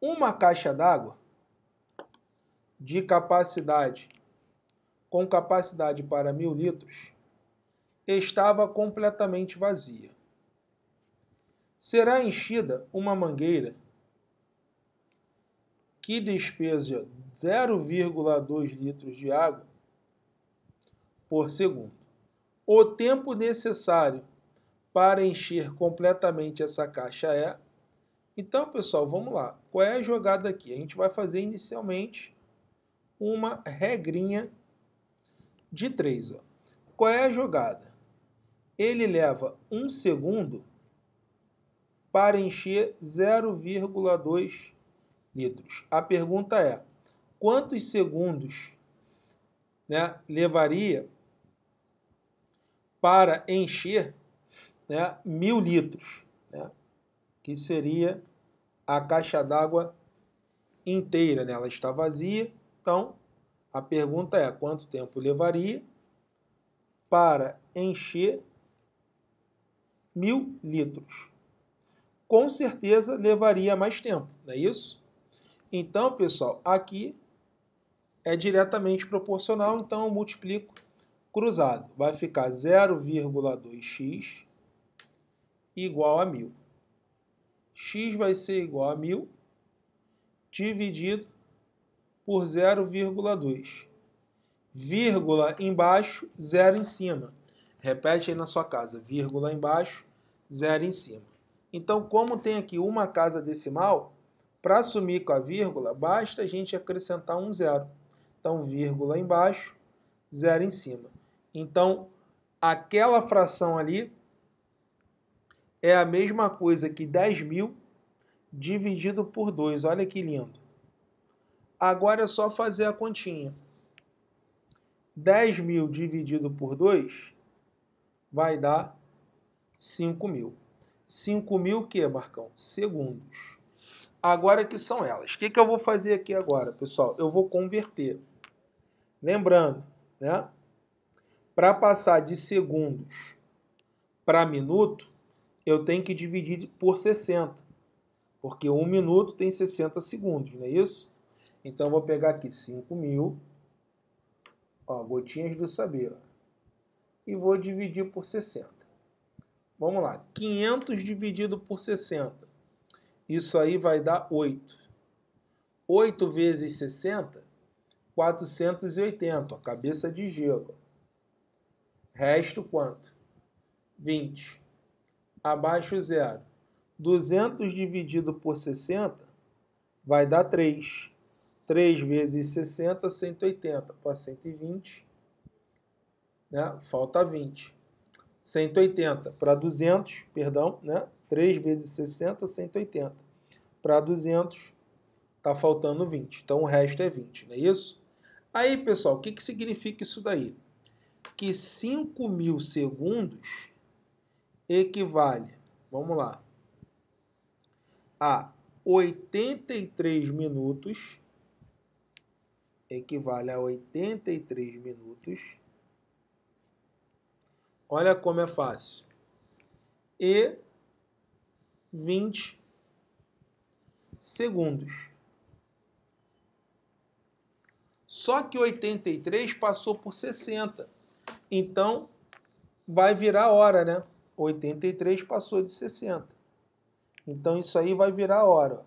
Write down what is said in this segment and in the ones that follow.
uma caixa d'água de capacidade com capacidade para mil litros estava completamente vazia. Será enchida uma mangueira que despeja 0,2 litros de água por segundo. O tempo necessário para encher completamente essa caixa é então, pessoal, vamos lá. Qual é a jogada aqui? A gente vai fazer inicialmente uma regrinha de 3. Qual é a jogada? Ele leva um segundo para encher 0,2 litros. A pergunta é, quantos segundos né, levaria para encher né, mil litros? que seria a caixa d'água inteira, né? ela está vazia. Então, a pergunta é quanto tempo levaria para encher mil litros? Com certeza levaria mais tempo, não é isso? Então, pessoal, aqui é diretamente proporcional, então eu multiplico cruzado. Vai ficar 0,2x igual a mil x vai ser igual a 1.000 dividido por 0,2. Vírgula embaixo, zero em cima. Repete aí na sua casa. Vírgula embaixo, zero em cima. Então, como tem aqui uma casa decimal, para sumir com a vírgula, basta a gente acrescentar um zero. Então, vírgula embaixo, zero em cima. Então, aquela fração ali é a mesma coisa que 10 mil dividido por 2. Olha que lindo. Agora é só fazer a continha. 10 mil dividido por 2 vai dar 5 mil. 5 mil o que, Marcão? Segundos. Agora que são elas. O que, que eu vou fazer aqui agora, pessoal? Eu vou converter. Lembrando, né? Para passar de segundos para minuto, eu tenho que dividir por 60, porque um minuto tem 60 segundos, não é isso? Então eu vou pegar aqui 5.000, ó, gotinhas do saber, ó, e vou dividir por 60. Vamos lá, 500 dividido por 60, isso aí vai dar 8. 8 vezes 60, 480, cabeça de gelo. Resto quanto? 20 abaixo zero. 200 dividido por 60 vai dar 3. 3 vezes 60, 180. Para 120, né? falta 20. 180 para 200, perdão, né? 3 vezes 60, 180. Para 200, está faltando 20. Então, o resto é 20, não é isso? Aí, pessoal, o que, que significa isso daí? Que 5 mil segundos equivale, vamos lá, a 83 minutos, equivale a 83 minutos. Olha como é fácil. E 20 segundos. Só que 83 passou por 60. Então, vai virar hora, né? 83 passou de 60. Então isso aí vai virar hora.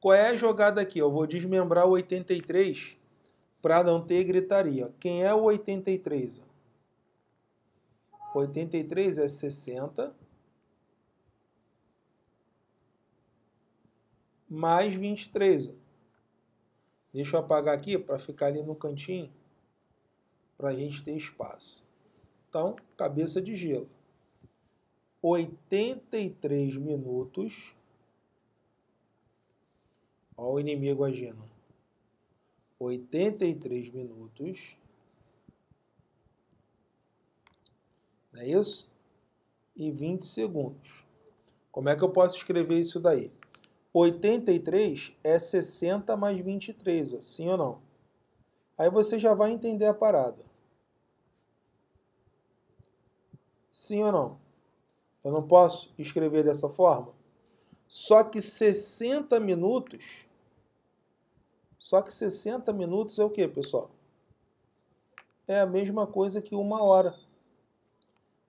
Qual é a jogada aqui? Eu vou desmembrar o 83 para não ter gritaria. Quem é o 83? 83 é 60 mais 23. Deixa eu apagar aqui para ficar ali no cantinho para a gente ter espaço. Então, cabeça de gelo. 83 minutos. Olha o inimigo agindo. 83 minutos. Não é isso? E 20 segundos. Como é que eu posso escrever isso daí? 83 é 60 mais 23, ó, sim ou não? Aí você já vai entender a parada. Sim ou não? Eu não posso escrever dessa forma. Só que 60 minutos. Só que 60 minutos é o que, pessoal? É a mesma coisa que uma hora.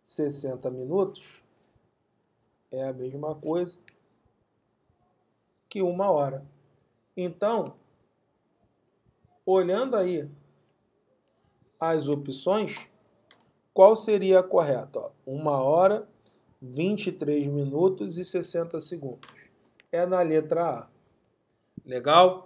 60 minutos é a mesma coisa que uma hora. Então, olhando aí as opções, qual seria a correta? uma hora 23 minutos e 60 segundos. É na letra A. Legal?